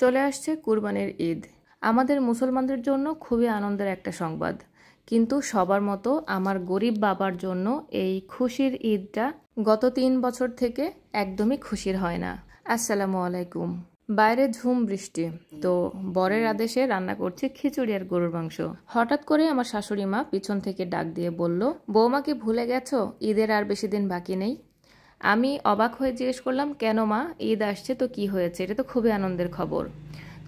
চলে আসছে কুরবানের ঈদ আমাদের মুসলমানদের জন্য খুবই আনন্দের একটা সংবাদ কিন্তু সবার মতো আমার গরিব বাবার জন্য এই খুশির ঈদটা গত তিন বছর থেকে একদমই খুশির হয় না আসসালামু আলাইকুম বাইরে ঝুম বৃষ্টি তো বরের আদেশে রান্না করছি খিচুড়ি আর গরুর মাংস হঠাৎ করে আমার শাশুড়ি মা পিছন থেকে ডাক দিয়ে বলল বৌমাকে ভুলে গেছো ঈদের আর বেশি দিন বাকি নেই আমি অবাক হয়ে জিজ্ঞেস করলাম কেন মা ঈদ আসছে তো কি হয়েছে এটা তো খুবই আনন্দের খবর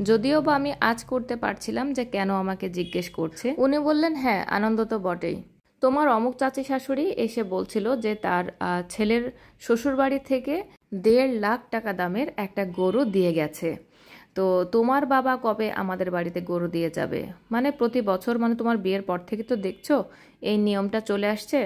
যদিও বা আমি আজ করতে পারছিলাম যে কেন আমাকে জিজ্ঞেস করছে উনি বললেন হ্যাঁ আনন্দ তো বটেই তোমার অমুক চাচি শাশুড়ি এসে বলছিল যে তার ছেলের শ্বশুরবাড়ি থেকে দেড় লাখ টাকা দামের একটা গরু দিয়ে গেছে তো তোমার বাবা কবে আমাদের বাড়িতে গরু দিয়ে যাবে মানে প্রতি বছর মানে তোমার বিয়ের পর থেকে তো দেখছো এই নিয়মটা চলে আসছে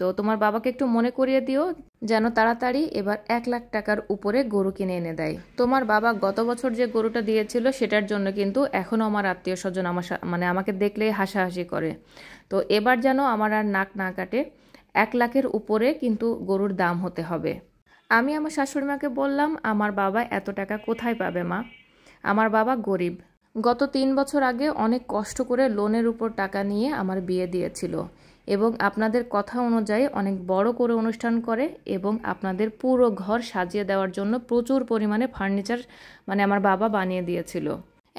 তো তোমার বাবাকে একটু মনে করিয়ে দিও যেন তাড়াতাড়ি এবার এক লাখ টাকার উপরে গরু কিনে এনে দেয় তোমার বাবা গত বছর যে গরুটা দিয়েছিল সেটার জন্য কিন্তু এখনও আমার আত্মীয় স্বজন আমার মানে আমাকে দেখলেই হাসাহাসি করে তো এবার যেন আমার আর নাক না কাটে এক লাখের উপরে কিন্তু গরুর দাম হতে হবে আমি আমার শাশুড়ি মাকে বললাম আমার বাবা এত টাকা কোথায় পাবে মা আমার বাবা গরিব গত তিন বছর আগে অনেক কষ্ট করে লোনের উপর টাকা নিয়ে আমার বিয়ে দিয়েছিল এবং আপনাদের কথা অনুযায়ী অনেক বড় করে অনুষ্ঠান করে এবং আপনাদের পুরো ঘর সাজিয়ে দেওয়ার জন্য প্রচুর পরিমাণে ফার্নিচার মানে আমার বাবা বানিয়ে দিয়েছিল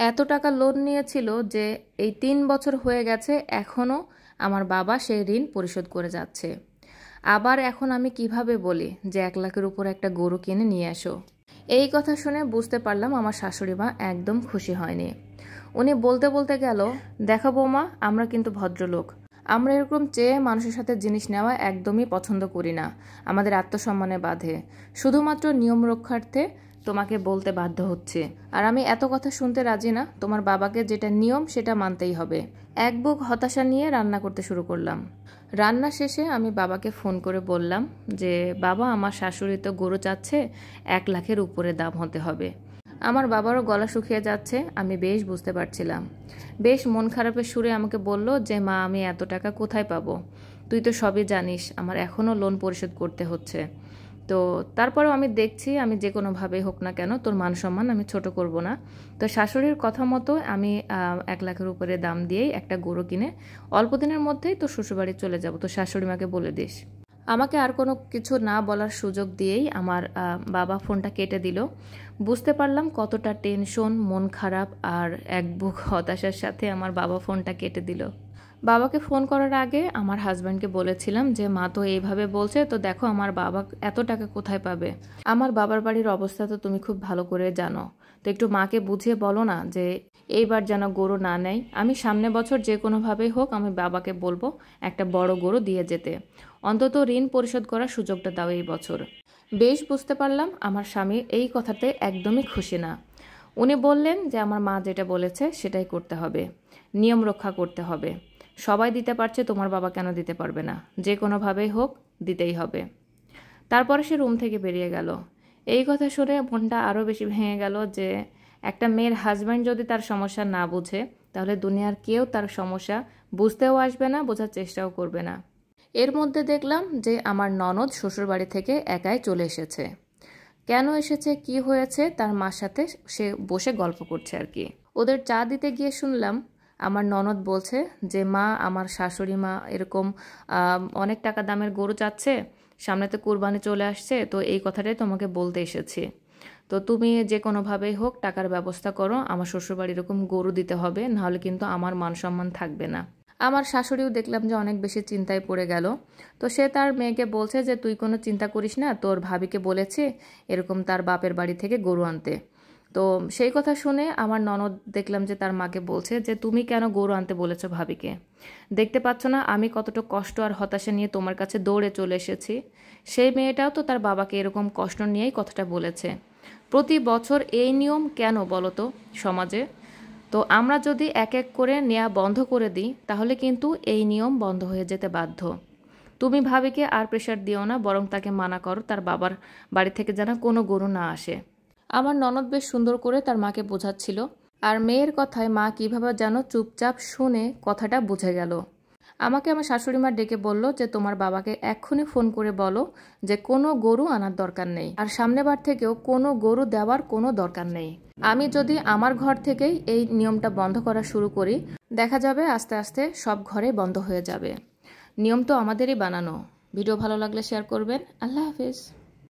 এত টাকা লোন নিয়েছিল যে এই তিন বছর হয়ে গেছে এখনও আমার বাবা সেই ঋণ পরিশোধ করে যাচ্ছে আবার এখন আমি কিভাবে বলি যে এক লাখের উপর একটা গরু কিনে নিয়ে আসো এই কথা শুনে বুঝতে পারলাম আমার শাশুড়ি মা একদম খুশি হয়নি উনি বলতে বলতে গেল দেখো বৌমা আমরা কিন্তু ভদ্রলোক আমরা এরকম চেয়ে মানুষের সাথে জিনিস নেওয়া একদমই পছন্দ করি না আমাদের আত্মসম্মানে বাধে শুধুমাত্র নিয়ম রক্ষার্থে তোমাকে বলতে বাধ্য হচ্ছে আর আমি এত কথা শুনতে রাজি না তোমার বাবাকে যেটা নিয়ম সেটা মানতেই হবে এক বুক হতাশা নিয়ে রান্না করতে শুরু করলাম রান্না শেষে আমি বাবাকে ফোন করে বললাম যে বাবা আমার শাশুড়ি তো গরু চাচ্ছে এক লাখের উপরে দাম হতে হবে আমার বাবারও গলা শুকিয়ে যাচ্ছে আমি বেশ বুঝতে পারছিলাম বেশ মন খারাপের সুরে আমাকে বলল যে মা আমি এত টাকা কোথায় পাবো তুই তো সবই জানিস আমার এখনও লোন পরিশোধ করতে হচ্ছে তো তারপরেও আমি দেখছি আমি যে কোনোভাবে হোক না কেন তোর মান সম্মান আমি ছোট করব না তো শাশুড়ির কথা মতো আমি এক লাখের উপরে দাম দিয়েই একটা গরু কিনে অল্প দিনের মধ্যেই তোর শ্বশুরবাড়ি চলে যাব তো শাশুড়ি মাকে বলে দিস আমাকে আর কোনো কিছু না বলার সুযোগ দিয়েই আমার বাবা ফোনটা কেটে দিল বুঝতে পারলাম কতটা টেনশন মন খারাপ আর এক বুক হতাশার সাথে আমার বাবা ফোনটা কেটে দিল বাবাকে ফোন করার আগে আমার হাজব্যান্ডকে বলেছিলাম যে মা তো এইভাবে বলছে তো দেখো আমার বাবা এত টাকা কোথায় পাবে আমার বাবার বাড়ির অবস্থা তো তুমি খুব ভালো করে জানো তো একটু মাকে বুঝিয়ে বলো না যে এইবার যেন গরু না নেয় আমি সামনে বছর যে কোনোভাবেই হোক আমি বাবাকে বলবো একটা বড় গরু দিয়ে যেতে অন্তত ঋণ পরিশোধ করার সুযোগটা দাও এই বছর বেশ বুঝতে পারলাম আমার স্বামী এই কথাতে একদমই খুশি না উনি বললেন যে আমার মা যেটা বলেছে সেটাই করতে হবে নিয়ম রক্ষা করতে হবে সবাই দিতে পারছে তোমার বাবা কেন দিতে পারবে না যে কোনোভাবেই হোক দিতেই হবে তারপরে সে রুম থেকে বেরিয়ে গেল এই কথা শুনে মনটা আরও বেশি ভেঙে গেল যে একটা মেয়ের হাজব্যান্ড যদি তার সমস্যা না বুঝে তাহলে দুনিয়ার কেউ তার সমস্যা বুঝতেও আসবে না বোঝার চেষ্টাও করবে না এর মধ্যে দেখলাম যে আমার ননদ শ্বশুরবাড়ি থেকে একাই চলে এসেছে কেন এসেছে কি হয়েছে তার মার সাথে সে বসে গল্প করছে আর কি ওদের চা দিতে গিয়ে শুনলাম আমার ননদ বলছে যে মা আমার শাশুড়ি মা এরকম অনেক টাকা দামের গরু চাচ্ছে সামনে তো কোরবানি চলে আসছে তো এই কথাটাই তোমাকে বলতে এসেছি তো তুমি যে কোনোভাবেই হোক টাকার ব্যবস্থা করো আমার শ্বশুরবাড়ি এরকম গরু দিতে হবে নাহলে কিন্তু আমার মান সম্মান থাকবে না আমার শাশুড়িও দেখলাম যে অনেক বেশি চিন্তায় পড়ে গেল তো সে তার মেয়েকে বলছে যে তুই কোনো চিন্তা করিস না তোর ভাবিকে বলেছে এরকম তার বাপের বাড়ি থেকে গরু আনতে তো সেই কথা শুনে আমার ননদ দেখলাম যে তার মাকে বলছে যে তুমি কেন গরু আনতে বলেছ ভাবিকে দেখতে পাচ্ছ না আমি কতটা কষ্ট আর হতাশা নিয়ে তোমার কাছে দৌড়ে চলে এসেছি সেই মেয়েটাও তো তার বাবাকে এরকম কষ্ট নিয়েই কথাটা বলেছে প্রতি বছর এই নিয়ম কেন বলো তো সমাজে তো আমরা যদি এক এক করে নেয়া বন্ধ করে দিই তাহলে কিন্তু এই নিয়ম বন্ধ হয়ে যেতে বাধ্য তুমি ভাবিকে আর প্রেশার দিও না বরং তাকে মানা করো তার বাবার বাড়ি থেকে যেন কোনো গরু না আসে আমার ননদ বেশ সুন্দর করে তার মাকে বোঝাচ্ছিল আর মেয়ের কথায় মা কীভাবে যেন চুপচাপ শুনে কথাটা বুঝে গেল আমাকে আমার শাশুড়ি মা ডেকে বলল যে তোমার বাবাকে এক্ষুনি ফোন করে বলো যে কোনো গরু আনার দরকার নেই আর সামনে বার থেকেও কোনো গরু দেওয়ার কোনো দরকার নেই আমি যদি আমার ঘর থেকেই এই নিয়মটা বন্ধ করা শুরু করি দেখা যাবে আস্তে আস্তে সব ঘরে বন্ধ হয়ে যাবে নিয়ম তো আমাদেরই বানানো ভিডিও ভালো লাগলে শেয়ার করবেন আল্লাহ হাফিজ